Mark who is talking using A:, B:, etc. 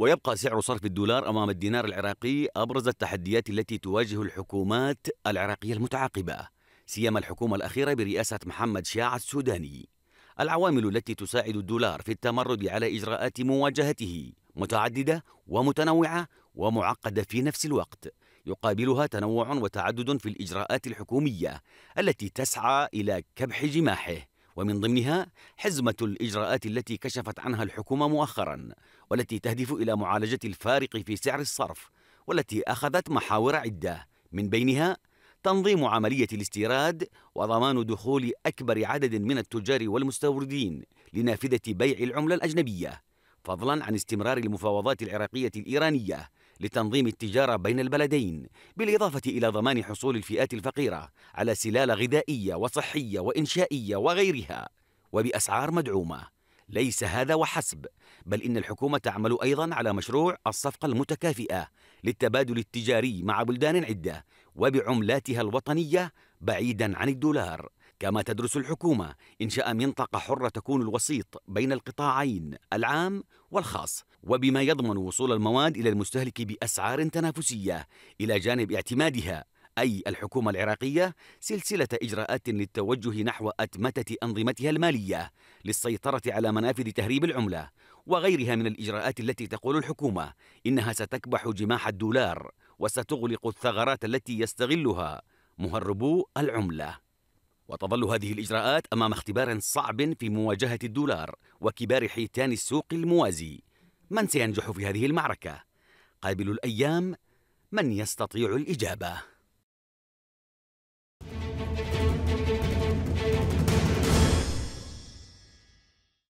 A: ويبقى سعر صرف الدولار أمام الدينار العراقي أبرز التحديات التي تواجه الحكومات العراقية المتعاقبة سيما الحكومة الأخيرة برئاسة محمد شياع السوداني العوامل التي تساعد الدولار في التمرد على إجراءات مواجهته متعددة ومتنوعة ومعقدة في نفس الوقت يقابلها تنوع وتعدد في الإجراءات الحكومية التي تسعى إلى كبح جماحه ومن ضمنها حزمة الإجراءات التي كشفت عنها الحكومة مؤخرا والتي تهدف إلى معالجة الفارق في سعر الصرف والتي أخذت محاور عدة من بينها تنظيم عملية الاستيراد وضمان دخول أكبر عدد من التجار والمستوردين لنافذة بيع العملة الأجنبية فضلا عن استمرار المفاوضات العراقية الإيرانية لتنظيم التجارة بين البلدين بالإضافة إلى ضمان حصول الفئات الفقيرة على سلال غذائية وصحية وإنشائية وغيرها وبأسعار مدعومة ليس هذا وحسب بل إن الحكومة تعمل أيضا على مشروع الصفقة المتكافئة للتبادل التجاري مع بلدان عدة وبعملاتها الوطنية بعيدا عن الدولار كما تدرس الحكومة إنشاء منطقة حرة تكون الوسيط بين القطاعين العام والخاص وبما يضمن وصول المواد إلى المستهلك بأسعار تنافسية إلى جانب اعتمادها أي الحكومة العراقية سلسلة إجراءات للتوجه نحو أتمتة أنظمتها المالية للسيطرة على منافذ تهريب العملة وغيرها من الإجراءات التي تقول الحكومة إنها ستكبح جماح الدولار وستغلق الثغرات التي يستغلها مهربو العملة وتظل هذه الإجراءات أمام اختبار صعب في مواجهة الدولار وكبار حيتان السوق الموازي من سينجح في هذه المعركة؟ قابل الأيام من يستطيع الإجابة